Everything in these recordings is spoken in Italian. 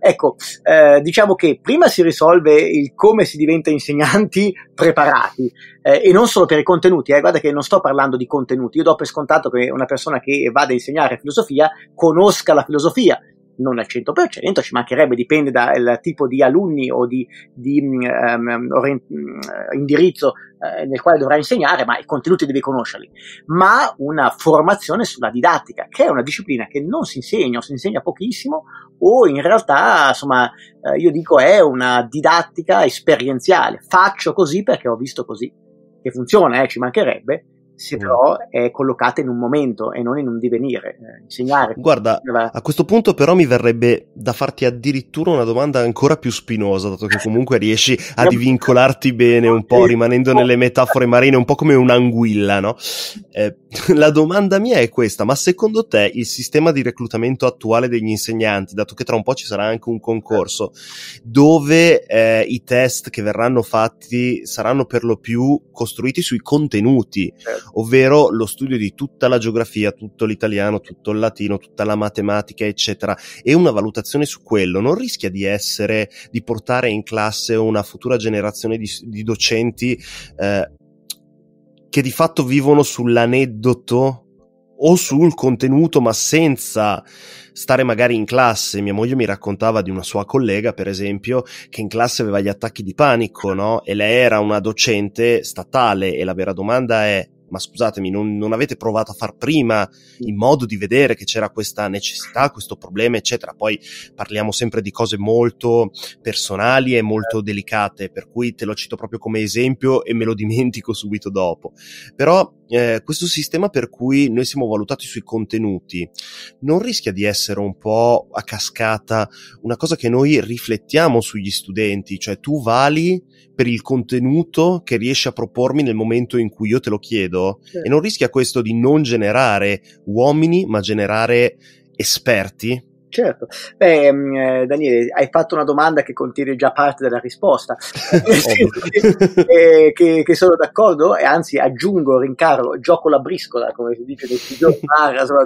Ecco, eh, diciamo che prima si risolve il come si diventa insegnanti preparati eh, e non solo per i contenuti, eh, guarda che non sto parlando di contenuti, io do per scontato che una persona che vada a insegnare filosofia conosca la filosofia, non al 100%, ci mancherebbe, dipende dal tipo di alunni o di, di um, mm, ehm, orient- mm, indirizzo eh, nel quale dovrà insegnare, ma i contenuti devi conoscerli, ma una formazione sulla didattica, che è una disciplina che non si insegna o si insegna pochissimo o in realtà, insomma, eh, io dico è una didattica esperienziale, faccio così perché ho visto così, che funziona, eh, ci mancherebbe, se però mm. è collocata in un momento e non in un divenire. Eh, insegnare. Guarda, a questo punto però mi verrebbe da farti addirittura una domanda ancora più spinosa, dato che comunque riesci a divincolarti bene un po', rimanendo nelle metafore marine, un po' come un'anguilla, no? Eh, la domanda mia è questa, ma secondo te il sistema di reclutamento attuale degli insegnanti, dato che tra un po' ci sarà anche un concorso, dove eh, i test che verranno fatti saranno per lo più costruiti sui contenuti, certo ovvero lo studio di tutta la geografia, tutto l'italiano, tutto il latino, tutta la matematica, eccetera, e una valutazione su quello non rischia di essere, di portare in classe una futura generazione di, di docenti eh, che di fatto vivono sull'aneddoto o sul contenuto, ma senza stare magari in classe. Mia moglie mi raccontava di una sua collega, per esempio, che in classe aveva gli attacchi di panico, no? E lei era una docente statale e la vera domanda è ma scusatemi, non, non, avete provato a far prima in modo di vedere che c'era questa necessità, questo problema, eccetera. Poi parliamo sempre di cose molto personali e molto delicate, per cui te lo cito proprio come esempio e me lo dimentico subito dopo. Però eh, questo sistema per cui noi siamo valutati sui contenuti non rischia di essere un po' a cascata una cosa che noi riflettiamo sugli studenti, cioè tu vali per il contenuto che riesci a propormi nel momento in cui io te lo chiedo sì. e non rischia questo di non generare uomini ma generare esperti Certo. Beh, mm, eh, Daniele, hai fatto una domanda che contiene già parte della risposta, eh, che, che, sono d'accordo, e anzi aggiungo, rincarlo, gioco la briscola, come si dice nel video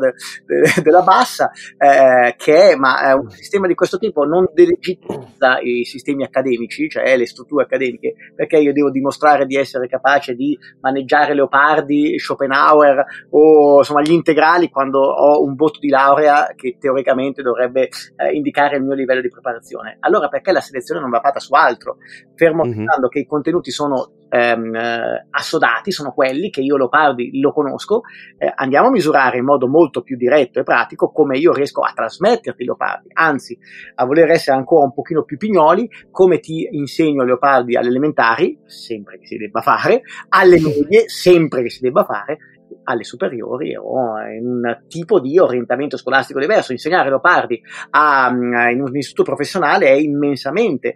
de, de, della bassa, eh, che è, ma un sistema di questo tipo non delegittimizza i sistemi accademici, cioè le strutture accademiche, perché io devo dimostrare di essere capace di maneggiare Leopardi, Schopenhauer o insomma gli integrali quando ho un voto di laurea che teoricamente devo dovrebbe eh, indicare il mio livello di preparazione. Allora perché la selezione non va fatta su altro? Fermo mm-hmm. che i contenuti sono ehm, eh, assodati, sono quelli che io lo parli, lo conosco, eh, andiamo a misurare in modo molto più diretto e pratico come io riesco a trasmetterti Leopardi, anzi a voler essere ancora un pochino più pignoli, come ti insegno Leopardi alle elementari, sempre che si debba fare, alle medie, sempre che si debba fare, alle superiori o in un tipo di orientamento scolastico diverso. Insegnare leopardi a, mm, in un istituto professionale è immensamente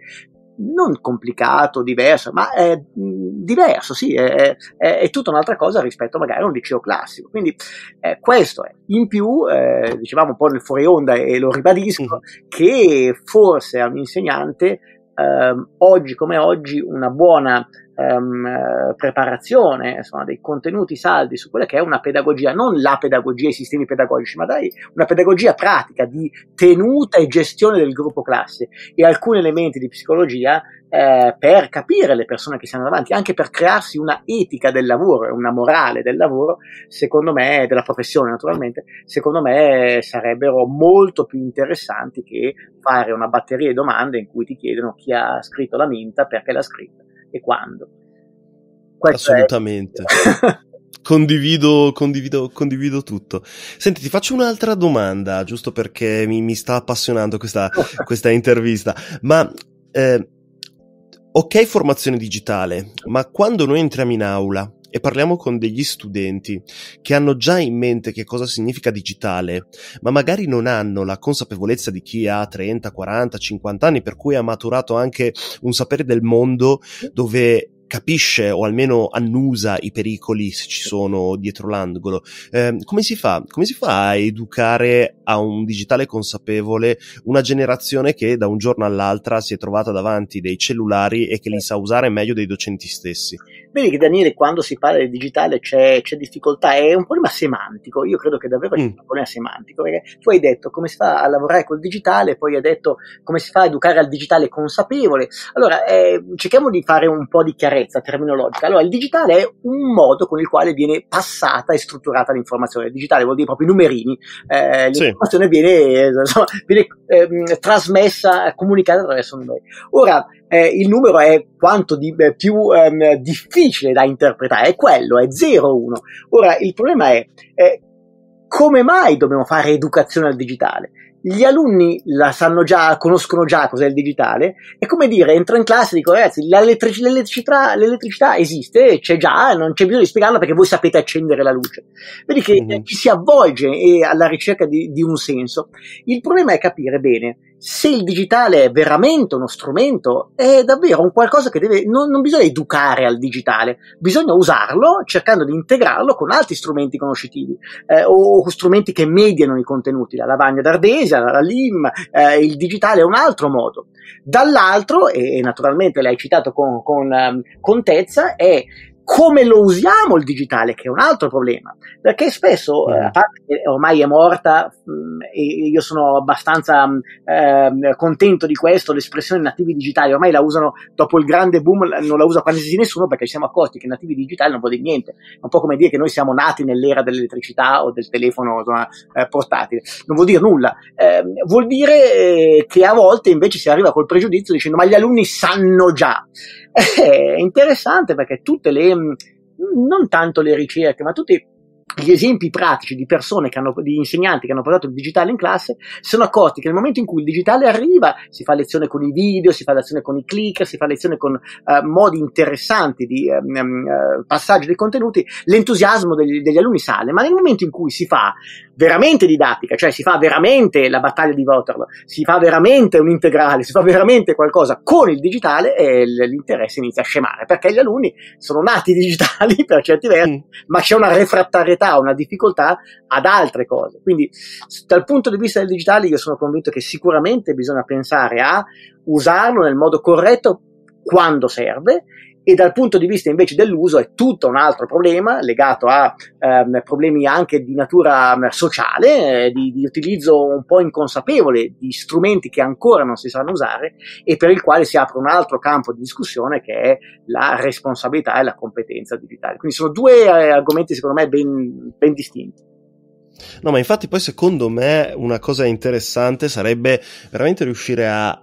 non complicato, diverso, ma è mm, diverso, sì, è, è, è, tutta un'altra cosa rispetto magari a un liceo classico. Quindi eh, questo è. In più, eh, dicevamo un po' nel fuori onda e lo ribadisco, mm. che forse a un insegnante eh, oggi come oggi una buona ehm, eh, preparazione, insomma, dei contenuti saldi su quella che è una pedagogia, non la pedagogia, i sistemi pedagogici, ma dai, una pedagogia pratica di tenuta e gestione del gruppo classe e alcuni elementi di psicologia eh, per capire le persone che si davanti, anche per crearsi una etica del lavoro, e una morale del lavoro, secondo me, della professione naturalmente, secondo me sarebbero molto più interessanti che fare una batteria di domande in cui ti chiedono chi ha scritto la minta, perché l'ha scritta e quando. Questo Assolutamente. È... Condivido, condivido, condivido, tutto. Senti, ti faccio un'altra domanda, giusto perché mi, mi sta appassionando questa, questa intervista. Ma eh, ok, formazione digitale, ma quando noi entriamo in aula, e parliamo con degli studenti che hanno già in mente che cosa significa digitale, ma magari non hanno la consapevolezza di chi ha 30, 40, 50 anni, per cui ha maturato anche un sapere del mondo dove capisce o almeno annusa i pericoli se ci sono dietro l'angolo. Eh, come, si fa? come si fa a educare a un digitale consapevole una generazione che da un giorno all'altra si è trovata davanti dei cellulari e che li certo. sa usare meglio dei docenti stessi? Vedi che Daniele, quando si parla di digitale c'è, c'è difficoltà, è un problema semantico, io credo che davvero mm. sia un problema semantico, perché tu hai detto come si fa a lavorare col digitale, poi hai detto come si fa a educare al digitale consapevole. Allora, eh, cerchiamo di fare un po' di chiarezza chiarezza terminologica. Allora, il digitale è un modo con il quale viene passata e strutturata l'informazione. Il digitale vuol dire proprio i numerini. Eh, l'informazione sì. viene, insomma, viene eh, ehm, trasmessa, comunicata attraverso noi. Ora, eh, il numero è quanto di, eh, più ehm, difficile da interpretare, è quello, è 0-1. Ora, il problema è eh, come mai dobbiamo fare educazione al digitale? gli alunni la sanno già, conoscono già cos'è il digitale, è come dire, entro in classe e dico ragazzi, l'elettric- l'elettricità, l'elettricità, esiste, c'è già, non c'è bisogno di spiegarla perché voi sapete accendere la luce. Vedi che mm-hmm. ci si avvolge eh, alla ricerca di, di un senso. Il problema è capire bene se il digitale è veramente uno strumento, è davvero un qualcosa che deve, non, non, bisogna educare al digitale, bisogna usarlo cercando di integrarlo con altri strumenti conoscitivi eh, o, o, strumenti che mediano i contenuti, la lavagna d'ardesia, la, la LIM, eh, il digitale è un altro modo. Dall'altro, e, naturalmente l'hai citato con, con, um, contezza, è come lo usiamo il digitale, che è un altro problema, perché spesso, mm. eh, a parte che ormai è morta, mh, mm, e io sono abbastanza mh, mm, eh, contento di questo, l'espressione nativi digitali, ormai la usano dopo il grande boom, non la usa quasi nessuno perché ci siamo accorti che nativi digitali non vuol dire niente, è un po' come dire che noi siamo nati nell'era dell'elettricità o del telefono insomma, eh, portatile, non vuol dire nulla, ehm, vuol dire eh, che a volte invece si arriva col pregiudizio dicendo ma gli alunni sanno già. Eh, è interessante perché tutte le, mm, non tanto le ricerche, ma tutti gli esempi pratici di persone hanno, di insegnanti che hanno portato il digitale in classe sono accorti che nel momento in cui il digitale arriva si fa lezione con i video, si fa lezione con i click, si fa lezione con uh, modi interessanti di um, uh, passaggio dei contenuti, l'entusiasmo degli, degli, alunni sale, ma nel momento in cui si fa veramente didattica, cioè si fa veramente la battaglia di Waterloo, si fa veramente un integrale, si fa veramente qualcosa con il digitale e l'interesse inizia a scemare, perché gli alunni sono nati digitali per certi versi, mm. ma c'è una refrattarietà, una difficoltà ad altre cose. Quindi dal punto di vista del digitale io sono convinto che sicuramente bisogna pensare a usarlo nel modo corretto quando serve e dal punto di vista invece dell'uso è tutto un altro problema legato a ehm, problemi anche di natura ehm, sociale, eh, di, di, utilizzo un po' inconsapevole di strumenti che ancora non si sanno usare e per il quale si apre un altro campo di discussione che è la responsabilità e la competenza digitale. Quindi sono due eh, argomenti secondo me ben, ben distinti. No, ma infatti poi secondo me una cosa interessante sarebbe veramente riuscire a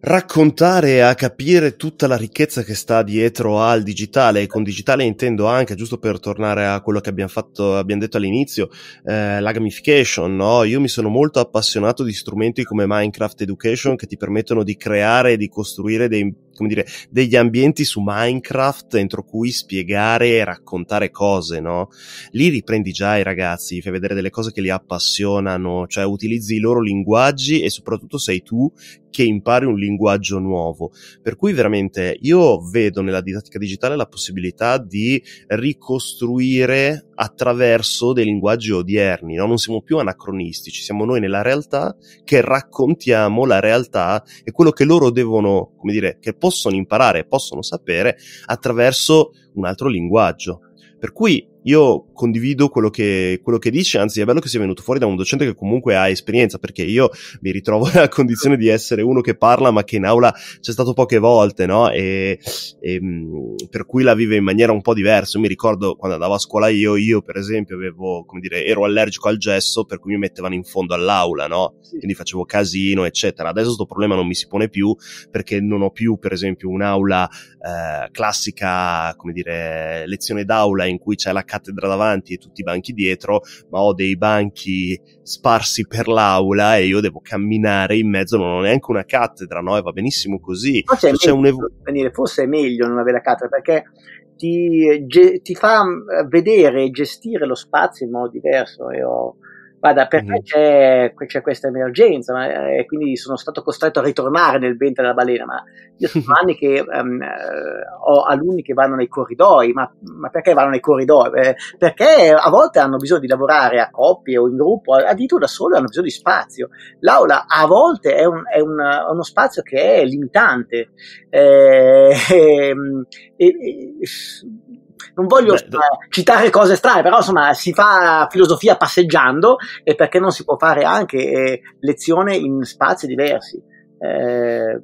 raccontare e a capire tutta la ricchezza che sta dietro al digitale e con digitale intendo anche, giusto per tornare a quello che abbiamo, fatto, abbiamo detto all'inizio, eh, la gamification, no? Io mi sono molto appassionato di strumenti come Minecraft Education che ti permettono di creare e di costruire dei come dire, degli ambienti su Minecraft entro cui spiegare e raccontare cose, no? Lì riprendi già i ragazzi, fai vedere delle cose che li appassionano, cioè utilizzi i loro linguaggi e soprattutto sei tu che impari un linguaggio nuovo. Per cui veramente io vedo nella didattica digitale la possibilità di ricostruire attraverso dei linguaggi odierni, no? non siamo più anacronistici, siamo noi nella realtà che raccontiamo la realtà e quello che loro devono come dire, che possono imparare, e possono sapere attraverso un altro linguaggio. Per cui io condivido quello che, quello che dici, anzi è bello che sia venuto fuori da un docente che comunque ha esperienza, perché io mi ritrovo nella condizione di essere uno che parla ma che in aula c'è stato poche volte, no? E, e ehm, per cui la vive in maniera un po' diversa. Io mi ricordo quando andavo a scuola io, io per esempio avevo, come dire, ero allergico al gesso, per cui mi mettevano in fondo all'aula, no? Quindi facevo casino, eccetera. Adesso questo problema non mi si pone più perché non ho più, per esempio, un'aula eh, classica, come dire, lezione d'aula in cui c'è la casa cattedra davanti e tutti i banchi dietro, ma ho dei banchi sparsi per l'aula e io devo camminare in mezzo, non ho neanche una cattedra, no? E va benissimo così. Forse, è, meglio, evo- forse è meglio non avere la cattedra perché ti, eh, ge- ti, fa eh, vedere e gestire lo spazio in modo diverso. Io guarda, perché mm. Mhm. c'è, c'è, questa emergenza? Ma, e eh, quindi sono stato costretto a ritornare nel ventre della balena. Ma io sono anni che um, ho alunni che vanno nei corridoi, ma, ma perché vanno nei corridoi? Eh, perché a volte hanno bisogno di lavorare a coppie o in gruppo, addirittura da solo hanno bisogno di spazio. L'aula a volte è, un, è un, uno spazio che è limitante. Eh, ehm, e, e, non voglio Beh, eh, citare cose strane, però insomma si fa filosofia passeggiando e perché non si può fare anche eh, lezione in spazi diversi. Eh,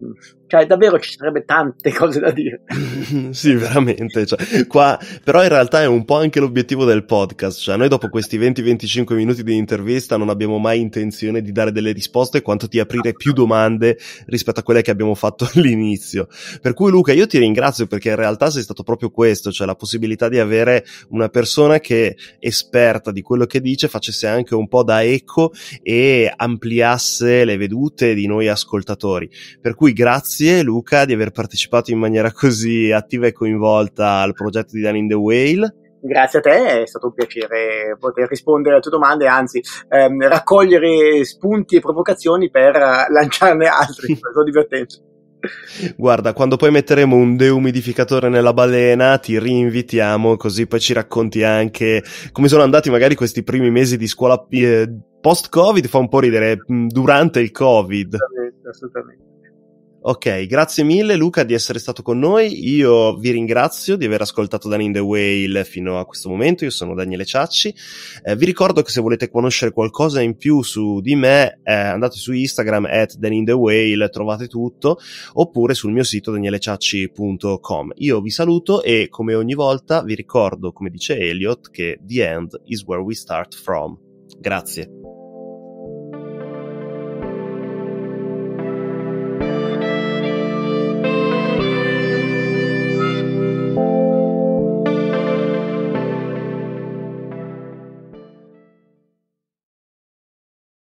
cioè, davvero ci sarebbe tante cose da dire. sì, veramente. Cioè, qua, però in realtà è un po' anche l'obiettivo del podcast. Cioè, noi dopo questi 20-25 minuti di intervista non abbiamo mai intenzione di dare delle risposte quanto di aprire più domande rispetto a quelle che abbiamo fatto all'inizio. Per cui, Luca, io ti ringrazio perché in realtà sei stato proprio questo, cioè la possibilità di avere una persona che esperta di quello che dice facesse anche un po' da eco e ampliasse le vedute di noi ascoltatori. Per cui grazie grazie Luca di aver partecipato in maniera così attiva e coinvolta al progetto di Dan in the Whale. Grazie a te, è stato un piacere poter rispondere alle tue domande, anzi ehm, raccogliere spunti e provocazioni per eh, lanciarne altri, è stato divertente. Guarda, quando poi metteremo un deumidificatore nella balena, ti rinvitiamo così poi ci racconti anche come sono andati magari questi primi mesi di scuola eh, post-Covid, fa un po' ridere, mm, durante il Covid. Assolutamente, assolutamente. Ok, grazie mille Luca di essere stato con noi. Io vi ringrazio di aver ascoltato Dan in the Whale fino a questo momento. Io sono Daniele Ciacci. Eh, vi ricordo che se volete conoscere qualcosa in più su di me, eh, andate su Instagram at Dan in the Whale, trovate tutto, oppure sul mio sito danieleciacci.com. Io vi saluto e come ogni volta vi ricordo, come dice Elliot, che the end is where we start from. Grazie.